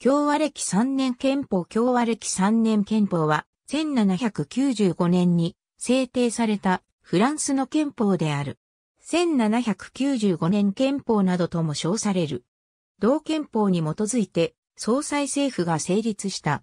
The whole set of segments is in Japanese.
共和歴3年憲法共和歴3年憲法は、1795年に制定されたフランスの憲法である。1795年憲法などとも称される。同憲法に基づいて総裁政府が成立した。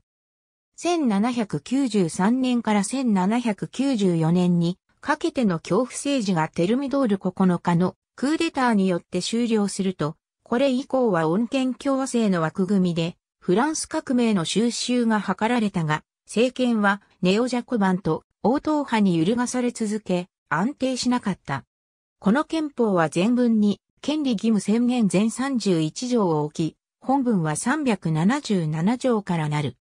1793年から1794年にかけての恐怖政治がテルミドール9日のクーデターによって終了すると、これ以降は穏健共和制の枠組みでフランス革命の収集が図られたが、政権はネオジャコバンと王党派に揺るがされ続け、安定しなかった。この憲法は全文に、権利義務宣言全31条を置き、本文は377条からなる。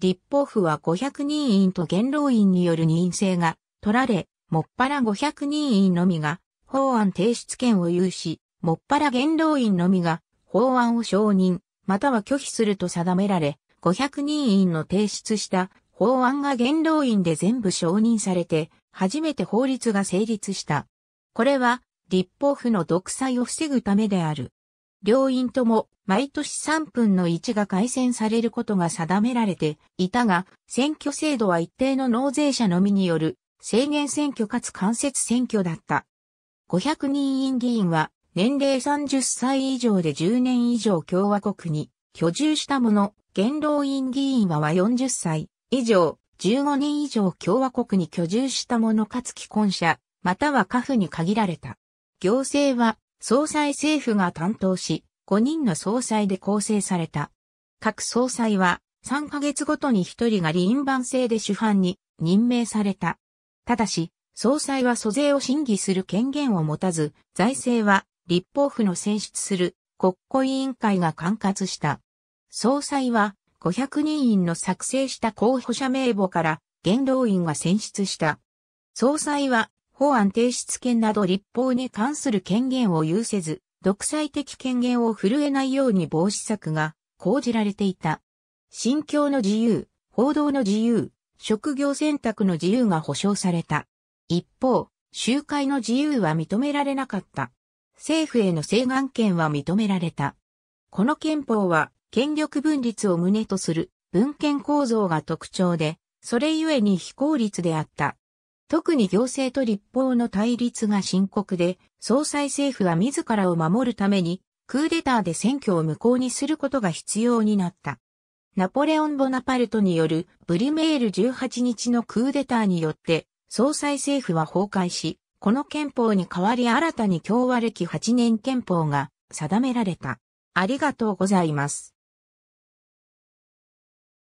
立法府は500人員と元老院による任制が取られ、もっぱら500人員のみが法案提出権を有し、もっぱら元老院のみが法案を承認、または拒否すると定められ、500人員の提出した法案が元老院で全部承認されて、初めて法律が成立した。これは、立法府の独裁を防ぐためである。両院とも、毎年3分の1が改選されることが定められていたが、選挙制度は一定の納税者のみによる制限選挙かつ間接選挙だった。500人員議員は年齢30歳以上で10年以上共和国に居住した者、元老院議員は40歳以上、15年以上共和国に居住した者かつ既婚者、または家父に限られた。行政は総裁政府が担当し、5人の総裁で構成された。各総裁は3ヶ月ごとに1人が員番制で主犯に任命された。ただし、総裁は租税を審議する権限を持たず、財政は立法府の選出する国庫委員会が管轄した。総裁は500人員の作成した候補者名簿から元老院が選出した。総裁は法案提出権など立法に関する権限を有せず、独裁的権限を震えないように防止策が講じられていた。信教の自由、報道の自由、職業選択の自由が保障された。一方、集会の自由は認められなかった。政府への請願権は認められた。この憲法は権力分立を旨とする文献構造が特徴で、それゆえに非効率であった。特に行政と立法の対立が深刻で、総裁政府は自らを守るために、クーデターで選挙を無効にすることが必要になった。ナポレオン・ボナパルトによるブリュメール18日のクーデターによって、総裁政府は崩壊し、この憲法に代わり新たに共和歴8年憲法が定められた。ありがとうございます。